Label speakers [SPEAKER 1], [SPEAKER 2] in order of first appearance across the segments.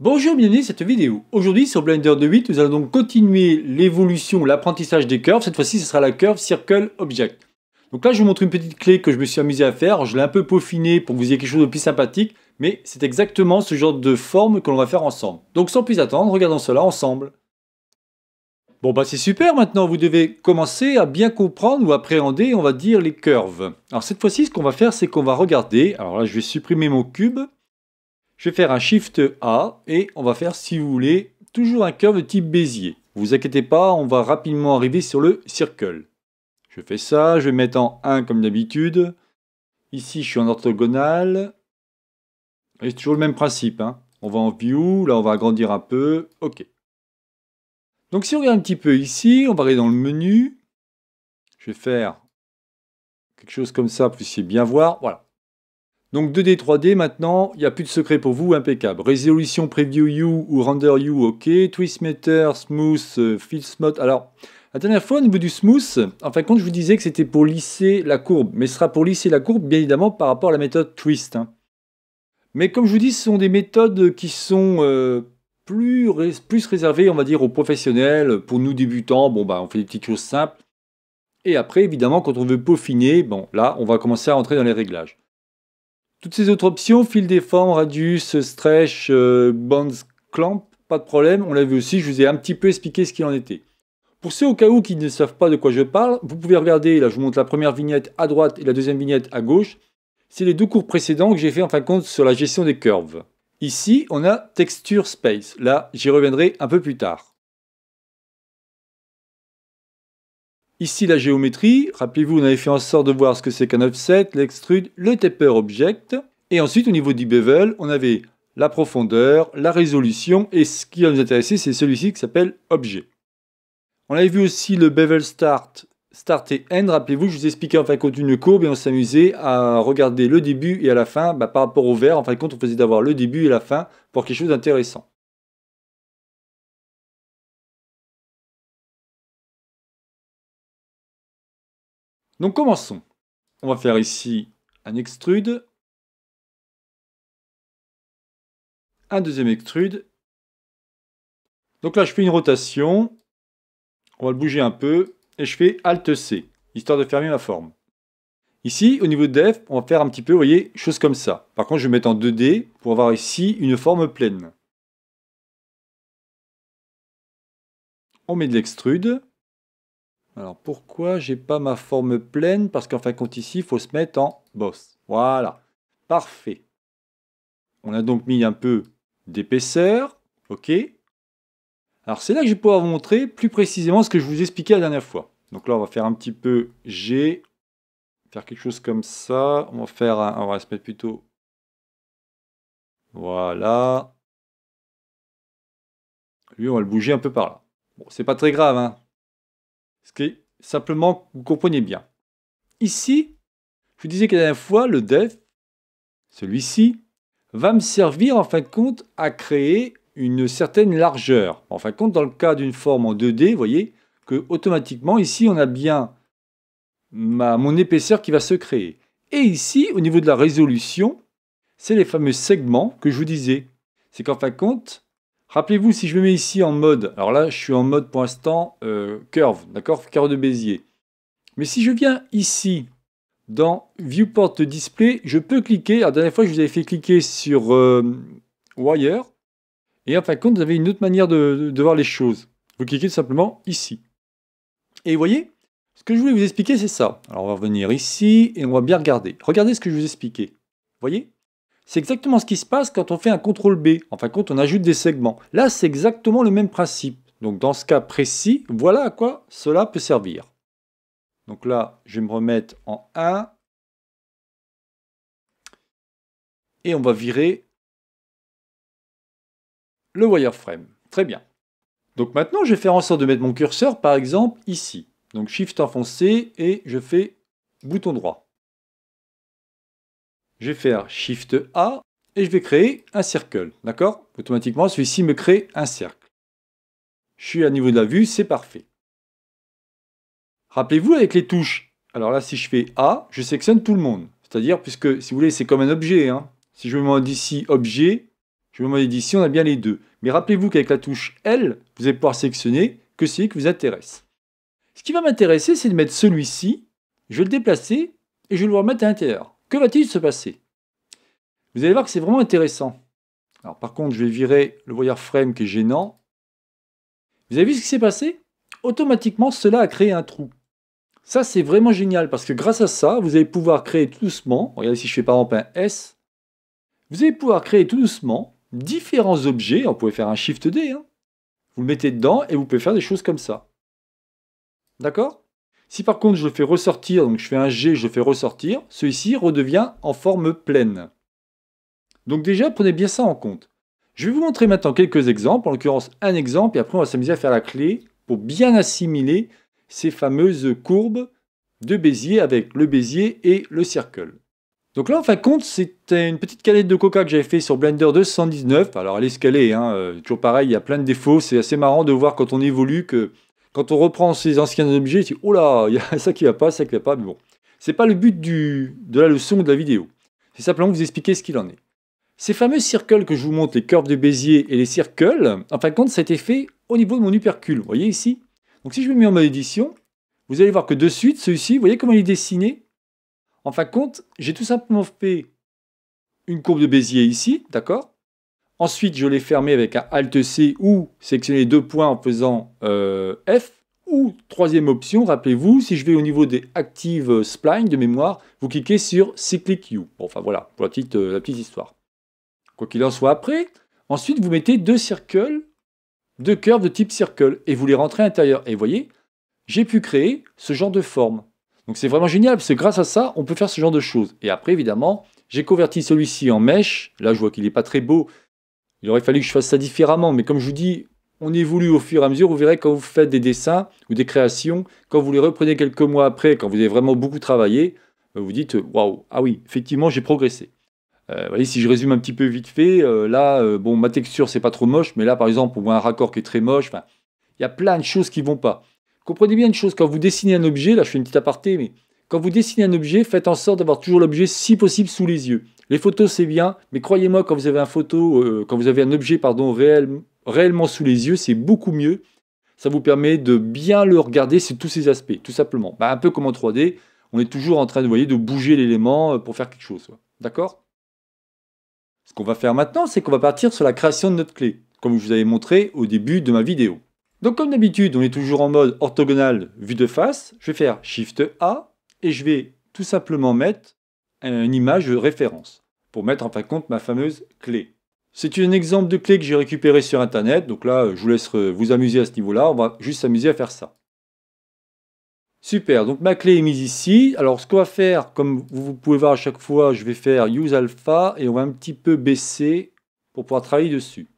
[SPEAKER 1] Bonjour, bienvenue dans cette vidéo. Aujourd'hui sur Blender 2.8, nous allons donc continuer l'évolution, l'apprentissage des curves. Cette fois-ci, ce sera la curve Circle Object. Donc là, je vous montre une petite clé que je me suis amusé à faire. Je l'ai un peu peaufinée pour que vous ayez quelque chose de plus sympathique, mais c'est exactement ce genre de forme que l'on va faire ensemble. Donc sans plus attendre, regardons cela ensemble. Bon bah c'est super maintenant, vous devez commencer à bien comprendre ou appréhender, on va dire, les curves. Alors cette fois-ci, ce qu'on va faire, c'est qu'on va regarder, alors là je vais supprimer mon cube, je vais faire un Shift A et on va faire, si vous voulez, toujours un curve type Bézier. Vous inquiétez pas, on va rapidement arriver sur le circle. Je fais ça, je vais mettre en 1 comme d'habitude. Ici, je suis en orthogonale. C'est toujours le même principe. Hein. On va en view, là on va agrandir un peu. OK. Donc si on regarde un petit peu ici, on va aller dans le menu. Je vais faire quelque chose comme ça, pour que vous puissiez bien voir. Voilà. Donc 2D, 3D, maintenant, il n'y a plus de secret pour vous, impeccable. Résolution Preview You ou Render You, ok. Twist meter, Smooth, euh, Fill Smooth. Alors, la dernière fois, au niveau du Smooth, en fin de compte, je vous disais que c'était pour lisser la courbe. Mais ce sera pour lisser la courbe, bien évidemment, par rapport à la méthode Twist. Hein. Mais comme je vous dis, ce sont des méthodes qui sont euh, plus, plus réservées, on va dire, aux professionnels. Pour nous débutants, bon, bah, on fait des petites choses simples. Et après, évidemment, quand on veut peaufiner, bon, là, on va commencer à entrer dans les réglages. Toutes ces autres options, fil des formes, radius, stretch, euh, bands, clamp, pas de problème. On l'a vu aussi, je vous ai un petit peu expliqué ce qu'il en était. Pour ceux au cas où qui ne savent pas de quoi je parle, vous pouvez regarder, là je vous montre la première vignette à droite et la deuxième vignette à gauche. C'est les deux cours précédents que j'ai fait en fin de compte sur la gestion des curves. Ici, on a texture space. Là, j'y reviendrai un peu plus tard. Ici, la géométrie. Rappelez-vous, on avait fait en sorte de voir ce que c'est qu'un offset, l'extrude, le taper object. Et ensuite, au niveau du bevel, on avait la profondeur, la résolution, et ce qui va nous intéresser, c'est celui-ci qui s'appelle objet. On avait vu aussi le bevel start, start et end. Rappelez-vous, je vous expliquais en fin de compte une courbe et on s'amusait à regarder le début et à la fin bah, par rapport au vert. En fin de compte, on faisait d'avoir le début et la fin pour quelque chose d'intéressant. Donc commençons. On va faire ici un extrude, un deuxième extrude. Donc là, je fais une rotation. On va le bouger un peu. Et je fais Alt-C, histoire de fermer ma forme. Ici, au niveau de Def, on va faire un petit peu, vous voyez, chose comme ça. Par contre, je vais mettre en 2D pour avoir ici une forme pleine. On met de l'extrude. Alors pourquoi j'ai pas ma forme pleine Parce qu'en fin de compte ici, il faut se mettre en boss. Voilà. Parfait. On a donc mis un peu d'épaisseur. OK. Alors c'est là que je vais pouvoir vous montrer plus précisément ce que je vous expliquais la dernière fois. Donc là, on va faire un petit peu G. Faire quelque chose comme ça. On va faire un, on va se mettre plutôt. Voilà. Lui, on va le bouger un peu par là. Bon, c'est pas très grave, hein. Ce qui est simplement vous comprenez bien. Ici, je vous disais que la dernière fois, le dev, celui-ci, va me servir en fin de compte à créer une certaine largeur. En fin de compte, dans le cas d'une forme en 2D, vous voyez que automatiquement, ici, on a bien ma, mon épaisseur qui va se créer. Et ici, au niveau de la résolution, c'est les fameux segments que je vous disais. C'est qu'en fin de compte, Rappelez-vous, si je me mets ici en mode, alors là, je suis en mode pour l'instant euh, curve, d'accord Curve de Bézier. Mais si je viens ici, dans Viewport Display, je peux cliquer. La dernière fois, je vous avais fait cliquer sur euh, Wire. Et en fin de compte, vous avez une autre manière de, voir les choses. Vous cliquez tout simplement ici. Et vous voyez, ce que je voulais vous expliquer, c'est ça. Alors, on va revenir ici et on va bien regarder. Regardez ce que je vous expliquais. Vous voyez c'est exactement ce qui se passe quand on fait un contrôle B. enfin quand on ajoute des segments. Là, c'est exactement le même principe. Donc dans ce cas précis, voilà à quoi cela peut servir. Donc là, je vais me remettre en 1. Et on va virer le wireframe. Très bien. Donc maintenant, je vais faire en sorte de mettre mon curseur, par exemple, ici. Donc Shift enfoncé et je fais bouton droit je vais faire Shift A et je vais créer un cercle. D'accord Automatiquement, celui-ci me crée un cercle. Je suis à niveau de la vue, c'est parfait. Rappelez-vous avec les touches. Alors là, si je fais A, je sélectionne tout le monde. C'est-à-dire, puisque si vous voulez, c'est comme un objet. Hein. Si je me demande ici objet, je me demande ici, on a bien les deux. Mais rappelez-vous qu'avec la touche L, vous allez pouvoir sélectionner que celui qui vous intéresse. Ce qui va m'intéresser, c'est de mettre celui-ci, je vais le déplacer et je vais le remettre à l'intérieur. Que va-t-il se passer Vous allez voir que c'est vraiment intéressant. Alors par contre, je vais virer le frame qui est gênant. Vous avez vu ce qui s'est passé Automatiquement, cela a créé un trou. Ça, c'est vraiment génial parce que grâce à ça, vous allez pouvoir créer tout doucement, regardez si je fais par exemple un S, vous allez pouvoir créer tout doucement différents objets, on pouvez faire un Shift D, hein. vous le mettez dedans et vous pouvez faire des choses comme ça. D'accord si par contre je le fais ressortir, donc je fais un G, je le fais ressortir, celui-ci redevient en forme pleine. Donc déjà, prenez bien ça en compte. Je vais vous montrer maintenant quelques exemples, en l'occurrence un exemple, et après on va s'amuser à faire la clé pour bien assimiler ces fameuses courbes de Bézier avec le Bézier et le cercle. Donc là, en fin de compte, c'était une petite calette de coca que j'avais fait sur Blender 219. Alors elle est scalée, hein, euh, toujours pareil, il y a plein de défauts. C'est assez marrant de voir quand on évolue que quand on reprend ces anciens objets, tu dis, oh là, il y a ça qui va pas, ça qui va pas, mais bon. C'est pas le but de la leçon ou de la vidéo. C'est simplement vous expliquer ce qu'il en est. Ces fameux circles que je vous montre, les curves de Bézier et les circles, en fin de compte, ça a été fait au niveau de mon upercule. Vous voyez ici Donc si je me mets en mode édition, vous allez voir que de suite, celui-ci, vous voyez comment il est dessiné En fin de compte, j'ai tout simplement fait une courbe de Bézier ici, d'accord Ensuite, je l'ai fermé avec un Alt-C ou sélectionner deux points en faisant euh, F. Ou troisième option, rappelez-vous, si je vais au niveau des Active Spline de mémoire, vous cliquez sur Cyclic U. enfin voilà, pour la petite, euh, la petite histoire. Quoi qu'il en soit après, ensuite vous mettez deux circles, deux curves de type circle et vous les rentrez à l'intérieur. Et vous voyez, j'ai pu créer ce genre de forme. Donc c'est vraiment génial parce que grâce à ça, on peut faire ce genre de choses. Et après, évidemment, j'ai converti celui-ci en mèche. Là, je vois qu'il n'est pas très beau, il aurait fallu que je fasse ça différemment, mais comme je vous dis, on évolue au fur et à mesure. Vous verrez quand vous faites des dessins ou des créations, quand vous les reprenez quelques mois après, quand vous avez vraiment beaucoup travaillé, euh, vous dites euh, waouh, ah oui, effectivement, j'ai progressé. Euh, voyez, si je résume un petit peu vite fait, euh, là, bon, ma texture, c'est pas trop moche, mais là, par exemple, on voit un raccord qui est très moche. Il y a plein de choses qui vont pas. Comprenez bien une chose, quand vous dessinez un objet, là, je fais une petite aparté, mais quand vous dessinez un objet, faites en sorte d'avoir toujours l'objet si possible sous les yeux. Les photos, c'est bien, mais croyez-moi, quand vous avez un photo, euh, quand vous avez un objet pardon, réel, réellement sous les yeux, c'est beaucoup mieux. Ça vous permet de bien le regarder sur tous ses aspects, tout simplement. Bah, un peu comme en 3D, on est toujours en train de, de bouger l'élément euh, pour faire quelque chose. D'accord Ce qu'on va faire maintenant, c'est qu'on va partir sur la création de notre clé, comme je vous avais montré au début de ma vidéo. Donc comme d'habitude, on est toujours en mode orthogonal vue de face. Je vais faire Shift A, et je vais tout simplement mettre une image de référence pour mettre en fin de compte ma fameuse clé. C'est un exemple de clé que j'ai récupéré sur internet, donc là je vous laisse euh, vous amuser à ce niveau-là, on va juste s'amuser à faire ça. Super, donc ma clé est mise ici. Alors ce qu'on va faire, comme vous pouvez voir à chaque fois, je vais faire use alpha et on va un petit peu baisser pour pouvoir travailler dessus.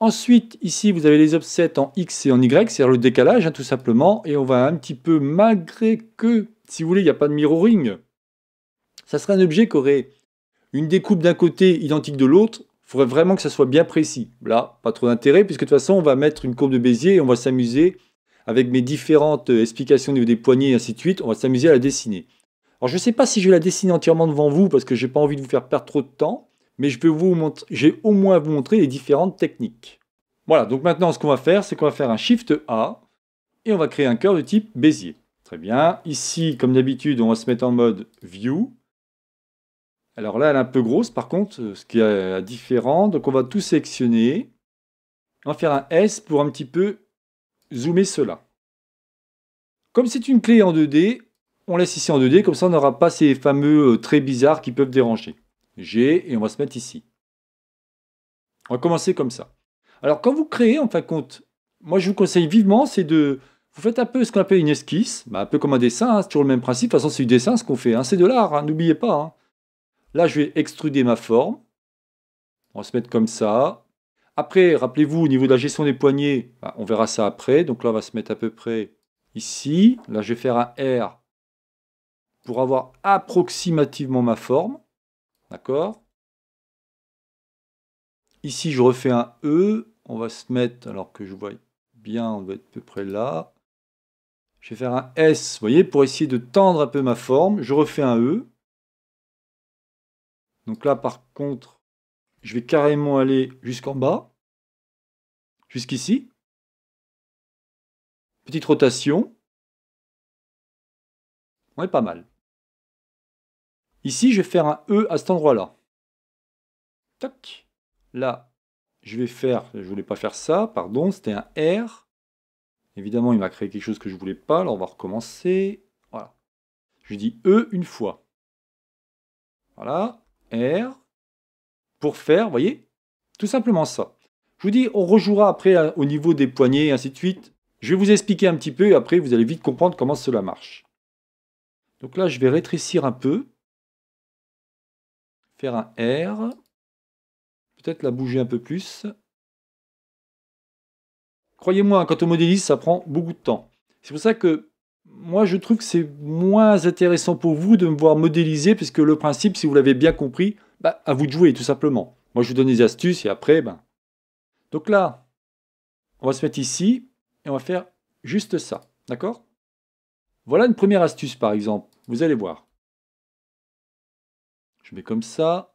[SPEAKER 1] Ensuite, ici, vous avez les offsets en X et en Y, c'est-à-dire le décalage, hein, tout simplement. Et on va un petit peu, malgré que, si vous voulez, il n'y a pas de mirroring, ça serait un objet qui aurait une découpe d'un côté identique de l'autre. Il faudrait vraiment que ça soit bien précis. Là, pas trop d'intérêt, puisque de toute façon, on va mettre une courbe de Bézier et on va s'amuser avec mes différentes euh, explications au niveau des poignées et ainsi de suite. On va s'amuser à la dessiner. Alors, je ne sais pas si je vais la dessiner entièrement devant vous, parce que je n'ai pas envie de vous faire perdre trop de temps mais je peux vous j'ai au moins vous montrer les différentes techniques. Voilà, donc maintenant ce qu'on va faire, c'est qu'on va faire un Shift A et on va créer un cœur de type Bézier. Très bien. Ici, comme d'habitude, on va se mettre en mode View. Alors là, elle est un peu grosse, par contre, euh, ce qui est euh, différent. Donc on va tout sélectionner. On va faire un S pour un petit peu zoomer cela. Comme c'est une clé en 2D, on laisse ici en 2D, comme ça on n'aura pas ces fameux euh, traits bizarres qui peuvent déranger. G, et on va se mettre ici. On va commencer comme ça. Alors quand vous créez, en fin de compte, moi je vous conseille vivement, c'est de... Vous faites un peu ce qu'on appelle une esquisse, bah, un peu comme un dessin, hein, c'est toujours le même principe, de toute façon c'est du dessin ce qu'on fait, hein. c'est de l'art, hein, n'oubliez pas. Là je vais extruder ma forme, on va se mettre comme ça. Après, rappelez-vous, au niveau de la gestion des poignées, bah, on verra ça après, donc là on va se mettre à peu près ici, là je vais faire un R pour avoir approximativement ma forme. D'accord Ici, je refais un E. On va se mettre, alors que je vois bien, on va être à peu près là. Je vais faire un S, vous voyez, pour essayer de tendre un peu ma forme. Je refais un E. Donc là, par contre, je vais carrément aller jusqu'en bas, jusqu'ici. Petite rotation. On est pas mal. Ici, je vais faire un E à cet endroit-là. Tac. Là, je vais faire, je voulais pas faire ça, pardon, c'était un R. Évidemment, il m'a créé quelque chose que je voulais pas, alors on va recommencer. Voilà. Je dis E une fois. Voilà, R. Pour faire, vous voyez, tout simplement ça. Je vous dis, on rejouera après euh, au niveau des poignées et ainsi de suite. Je vais vous expliquer un petit peu et après vous allez vite comprendre comment cela marche. Donc là, je vais rétrécir un peu faire un R, peut-être la bouger un peu plus. Croyez-moi, quand on modélise, ça prend beaucoup de temps. C'est pour ça que moi, je trouve que c'est moins intéressant pour vous de me voir modéliser, puisque le principe, si vous l'avez bien compris, bah, à vous de jouer, tout simplement. Moi, je vous donne des astuces, et après, ben... Donc là, on va se mettre ici, et on va faire juste ça, d'accord Voilà une première astuce, par exemple. Vous allez voir. Je mets comme ça.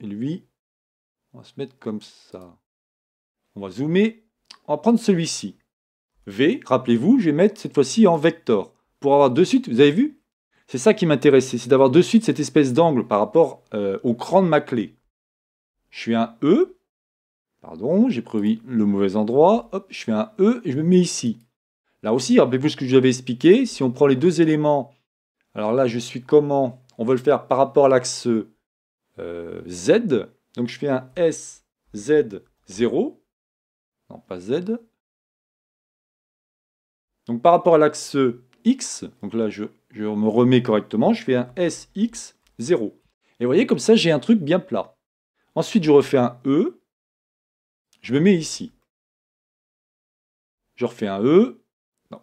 [SPEAKER 1] Et lui, on va se mettre comme ça. On va zoomer. On va prendre celui-ci. V, rappelez-vous, je vais mettre cette fois-ci en vecteur. Pour avoir de suite, vous avez vu C'est ça qui m'intéressait, c'est d'avoir de suite cette espèce d'angle par rapport euh, au cran de ma clé. Je suis un E. Pardon, j'ai prévu le mauvais endroit. Hop, je fais un E et je me mets ici. Là aussi, rappelez-vous ce que je vous avais expliqué. Si on prend les deux éléments, alors là, je suis comment on veut le faire par rapport à l'axe euh, Z. Donc je fais un S, Z, 0. Non, pas Z. Donc par rapport à l'axe X, donc là je, me remets correctement, je fais un SX, 0. Et vous voyez, comme ça, j'ai un truc bien plat. Ensuite, je refais un E. Je me mets ici. Je refais un E.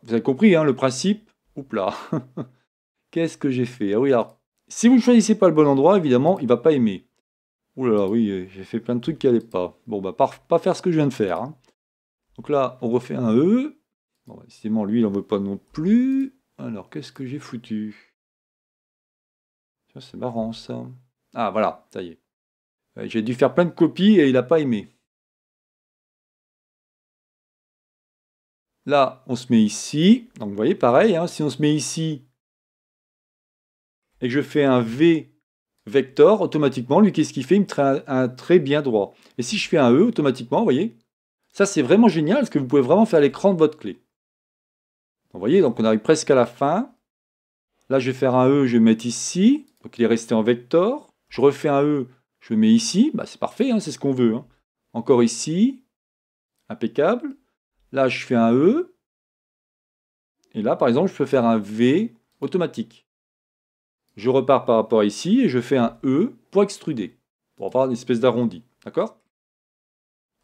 [SPEAKER 1] vous avez compris hein, le principe. Oups là. Qu'est-ce que j'ai fait Ah oui, alors si vous ne choisissez pas le bon endroit, évidemment, il ne va pas aimer. Ouh là là, oui, j'ai fait plein de trucs qui n'allaient pas. Bon, bah, pas faire ce que je viens de faire. Hein. Donc là, on refait un E. Bon, bah, décidément, lui, il n'en veut pas non plus. Alors, qu'est-ce que j'ai foutu C'est marrant, ça. Ah, voilà, ça y est. Euh, j'ai dû faire plein de copies et il n'a pas aimé. Là, on se met ici. Donc, vous voyez, pareil, hein, si on se met ici, et que je fais un V vector, automatiquement, lui, qu'est-ce qu'il fait Il me traite un, très trait bien droit. Et si je fais un E, automatiquement, vous voyez Ça, c'est vraiment génial, parce que vous pouvez vraiment faire l'écran de votre clé. vous voyez, donc on arrive presque à la fin. Là, je vais faire un E, je vais mettre ici. Donc, il est resté en vector. Je refais un E, je mets ici. Bah, c'est parfait, hein, c'est ce qu'on veut. Hein. Encore ici. Impeccable. Là, je fais un E. Et là, par exemple, je peux faire un V automatique je repars par rapport à ici et je fais un E pour extruder, pour avoir une espèce d'arrondi. D'accord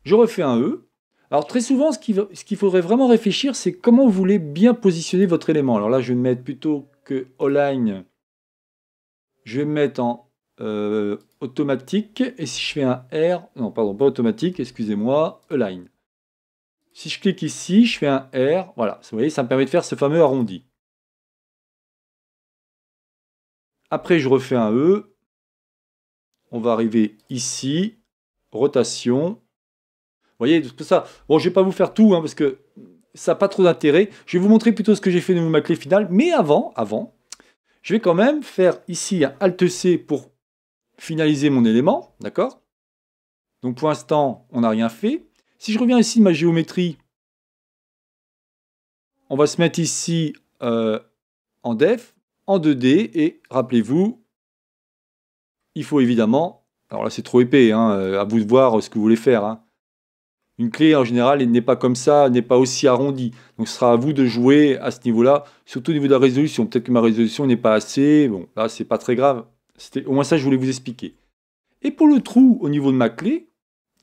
[SPEAKER 1] Je refais un E. Alors très souvent, ce qu'il faudrait vraiment réfléchir, c'est comment vous voulez bien positionner votre élément. Alors là, je vais mettre plutôt que Align, je vais mettre en euh, automatique. Et si je fais un R, non, pardon, pas automatique, excusez-moi, Align. Si je clique ici, je fais un R, voilà, vous voyez, ça me permet de faire ce fameux arrondi. Après, je refais un E. On va arriver ici. Rotation. Vous voyez, tout ça. Bon, je ne vais pas vous faire tout, hein, parce que ça n'a pas trop d'intérêt. Je vais vous montrer plutôt ce que j'ai fait de ma clé finale. Mais avant, avant, je vais quand même faire ici un Alt-C pour finaliser mon élément. D'accord Donc pour l'instant, on n'a rien fait. Si je reviens ici, ma géométrie, on va se mettre ici euh, en def en 2D. Et rappelez-vous, il faut évidemment, alors là c'est trop épais, hein, euh, à vous de voir ce que vous voulez faire. Hein. Une clé en général n'est pas comme ça, n'est pas aussi arrondie. Donc ce sera à vous de jouer à ce niveau-là, surtout au niveau de la résolution. Peut-être que ma résolution n'est pas assez, bon là c'est pas très grave. C'était au moins ça je voulais vous expliquer. Et pour le trou au niveau de ma clé,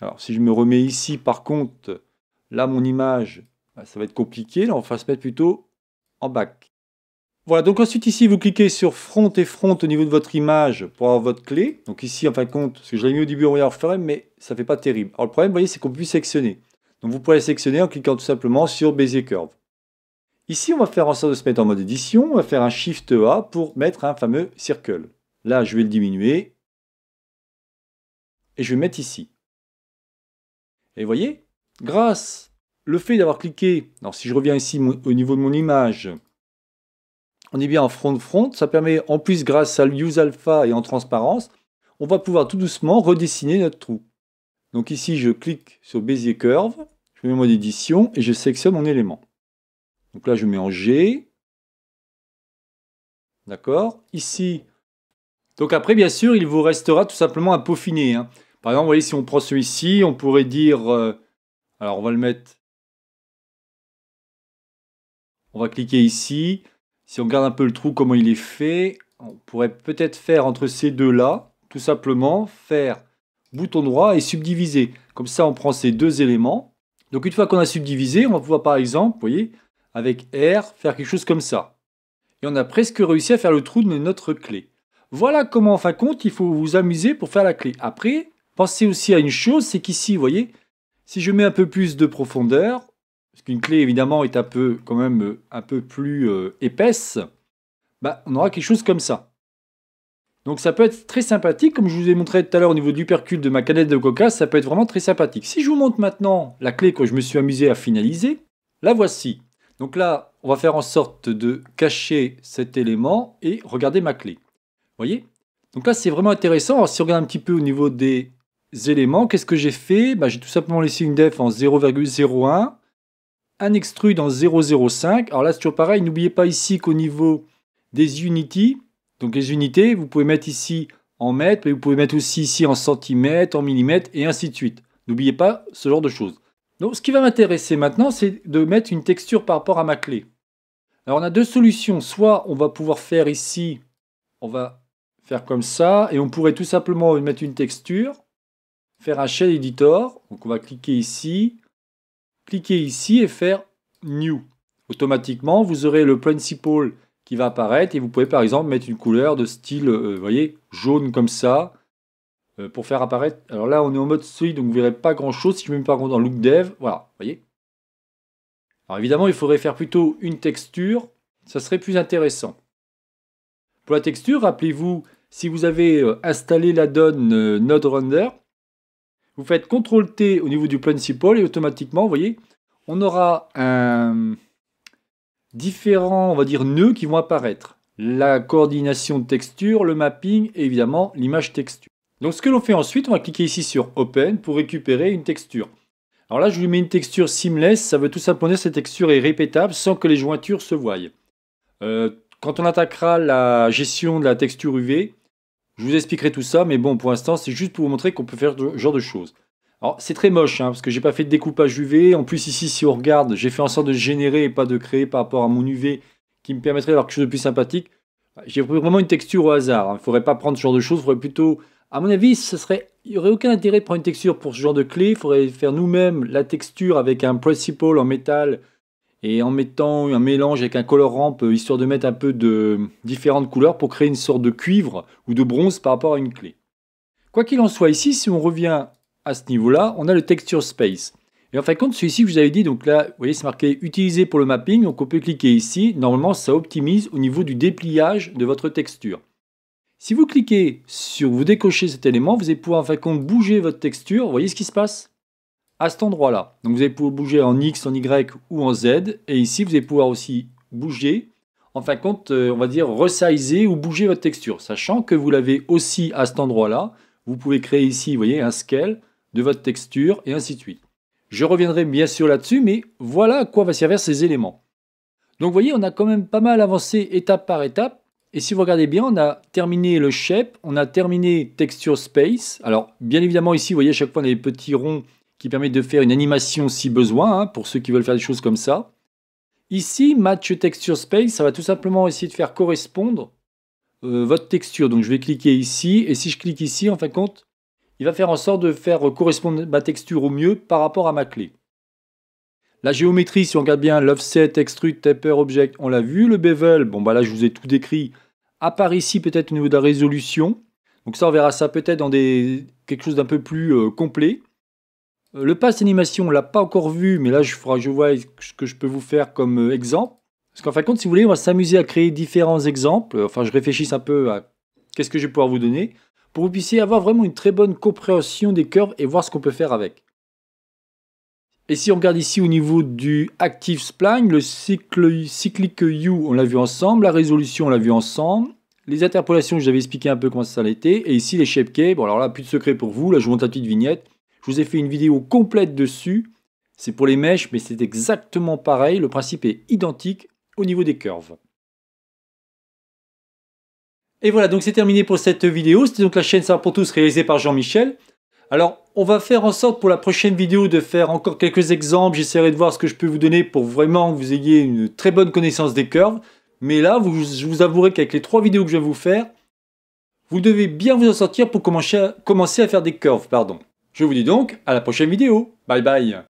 [SPEAKER 1] alors si je me remets ici par contre, là mon image, bah, ça va être compliqué, là on va se mettre plutôt en bac. Voilà, donc ensuite ici, vous cliquez sur front et front au niveau de votre image pour avoir votre clé. Donc ici, en fin de compte, ce que j'avais mis au début, on va refaire, mais ça ne fait pas terrible. Alors le problème, vous voyez, c'est qu'on peut sélectionner. Donc vous pouvez sélectionner en cliquant tout simplement sur Bézier Curve. Ici, on va faire en sorte de se mettre en mode édition. On va faire un Shift A pour mettre un fameux circle. Là, je vais le diminuer. Et je vais le mettre ici. Et vous voyez, grâce le fait d'avoir cliqué, alors si je reviens ici au niveau de mon image, on est bien en front-front. Ça permet, en plus, grâce à use alpha et en transparence, on va pouvoir tout doucement redessiner notre trou. Donc ici, je clique sur Bézier Curve, je mets mon édition et je sélectionne mon élément. Donc là, je mets en G. D'accord Ici. Donc après, bien sûr, il vous restera tout simplement à peaufiner. Hein. Par exemple, vous voyez, si on prend celui-ci, on pourrait dire... Euh, alors, on va le mettre... On va cliquer ici. Si on regarde un peu le trou, comment il est fait, on pourrait peut-être faire entre ces deux-là, tout simplement, faire bouton droit et subdiviser. Comme ça, on prend ces deux éléments. Donc une fois qu'on a subdivisé, on va pouvoir par exemple, vous voyez, avec R, faire quelque chose comme ça. Et on a presque réussi à faire le trou de notre clé. Voilà comment, en fin de compte, il faut vous amuser pour faire la clé. Après, pensez aussi à une chose, c'est qu'ici, vous voyez, si je mets un peu plus de profondeur, parce qu'une clé évidemment est un peu, quand même, euh, un peu plus euh, épaisse, bah, on aura quelque chose comme ça. Donc ça peut être très sympathique, comme je vous ai montré tout à l'heure au niveau du percule de ma canette de coca, ça peut être vraiment très sympathique. Si je vous montre maintenant la clé que je me suis amusé à finaliser, la voici. Donc là, on va faire en sorte de cacher cet élément et regarder ma clé. Vous voyez Donc là, c'est vraiment intéressant. Alors, si on regarde un petit peu au niveau des éléments, qu'est-ce que j'ai fait bah, J'ai tout simplement laissé une def en 0,01 un extrude en 0,05. Alors là, c'est toujours pareil. N'oubliez pas ici qu'au niveau des unités, donc les unités, vous pouvez mettre ici en mètres, mais vous pouvez mettre aussi ici en centimètres, en millimètres, et ainsi de suite. N'oubliez pas ce genre de choses. Donc ce qui va m'intéresser maintenant, c'est de mettre une texture par rapport à ma clé. Alors on a deux solutions. Soit on va pouvoir faire ici, on va faire comme ça, et on pourrait tout simplement mettre une texture, faire un shell editor. Donc on va cliquer ici, cliquez ici et faire New. Automatiquement, vous aurez le principal qui va apparaître et vous pouvez par exemple mettre une couleur de style, euh, voyez, jaune comme ça euh, pour faire apparaître. Alors là, on est en mode solid, donc vous verrez pas grand chose. Si je mets par contre dans Look Dev, voilà, voyez. Alors évidemment, il faudrait faire plutôt une texture, ça serait plus intéressant. Pour la texture, rappelez-vous, si vous avez euh, installé la donne Node Render, vous faites CTRL T au niveau du principal et automatiquement, vous voyez, on aura un... différents, on va dire, nœuds qui vont apparaître. La coordination de texture, le mapping et évidemment l'image texture. Donc ce que l'on fait ensuite, on va cliquer ici sur Open pour récupérer une texture. Alors là, je lui mets une texture seamless, ça veut tout simplement dire que cette texture est répétable sans que les jointures se voient. Euh, quand on attaquera la gestion de la texture UV, je vous expliquerai tout ça, mais bon, pour l'instant, c'est juste pour vous montrer qu'on peut faire ce genre de choses. Alors, c'est très moche, hein, parce que j'ai pas fait de découpage UV. En plus, ici, si on regarde, j'ai fait en sorte de générer et pas de créer par rapport à mon UV qui me permettrait d'avoir quelque chose de plus sympathique. J'ai pris vraiment une texture au hasard. Hein. Il ne faudrait pas prendre ce genre de choses. Il faudrait plutôt, à mon avis, ce serait, il n'y aurait aucun intérêt de prendre une texture pour ce genre de clé. Il faudrait faire nous-mêmes la texture avec un principal en métal et en mettant un mélange avec un colorant, euh, histoire de mettre un peu de différentes couleurs pour créer une sorte de cuivre ou de bronze par rapport à une clé. Quoi qu'il en soit, ici, si on revient à ce niveau-là, on a le texture space. Et en fin de compte, celui-ci, vous avez dit, donc là, vous voyez, c'est marqué utiliser pour le mapping, donc on peut cliquer ici. Normalement, ça optimise au niveau du dépliage de votre texture. Si vous cliquez sur, vous décochez cet élément, vous allez pouvoir en fin de compte bouger votre texture. Vous voyez ce qui se passe à cet endroit-là. Donc vous allez pouvoir bouger en X, en Y ou en Z. Et ici, vous allez pouvoir aussi bouger, en fin de compte, euh, on va dire resizer ou bouger votre texture. Sachant que vous l'avez aussi à cet endroit-là, vous pouvez créer ici, vous voyez, un scale de votre texture et ainsi de suite. Je reviendrai bien sûr là-dessus, mais voilà à quoi va servir ces éléments. Donc vous voyez, on a quand même pas mal avancé étape par étape. Et si vous regardez bien, on a terminé le shape, on a terminé texture space. Alors bien évidemment ici, vous voyez, à chaque fois on a des petits ronds qui permet de faire une animation si besoin, hein, pour ceux qui veulent faire des choses comme ça. Ici, Match Texture Space, ça va tout simplement essayer de faire correspondre euh, votre texture. Donc je vais cliquer ici, et si je clique ici, en fin de compte, il va faire en sorte de faire correspondre ma texture au mieux par rapport à ma clé. La géométrie, si on regarde bien l'offset, extrude, taper, object, on l'a vu. Le bevel, bon bah là je vous ai tout décrit. À part ici peut-être au niveau de la résolution. Donc ça on verra ça peut-être dans des... quelque chose d'un peu plus euh, complet. Euh, le pass animation, on l'a pas encore vu, mais là, je je vois ce que je peux vous faire comme euh, exemple. Parce qu'en fin de compte, si vous voulez, on va s'amuser à créer différents exemples. Euh, enfin, je réfléchisse un peu à qu'est-ce que je vais pouvoir vous donner pour que vous puissiez avoir vraiment une très bonne compréhension des curves et voir ce qu'on peut faire avec. Et si on regarde ici au niveau du Active Spline, le cycle, cyclic U, on l'a vu ensemble, la résolution, on l'a vu ensemble, les interpolations, je vous avais expliqué un peu comment ça être. et ici les shape bon alors là, plus de secret pour vous, là je vous montre la petite vignette, je vous ai fait une vidéo complète dessus. C'est pour les mèches, mais c'est exactement pareil. Le principe est identique au niveau des curves. Et voilà, donc c'est terminé pour cette vidéo. C'était donc la chaîne Savoir pour tous réalisée par Jean-Michel. Alors, on va faire en sorte pour la prochaine vidéo de faire encore quelques exemples. J'essaierai de voir ce que je peux vous donner pour vraiment que vous ayez une très bonne connaissance des curves. Mais là, je vous avouerai qu'avec les trois vidéos que je vais vous faire, vous devez bien vous en sortir pour commencer à, faire des curves. Pardon. Je vous dis donc à la prochaine vidéo. Bye bye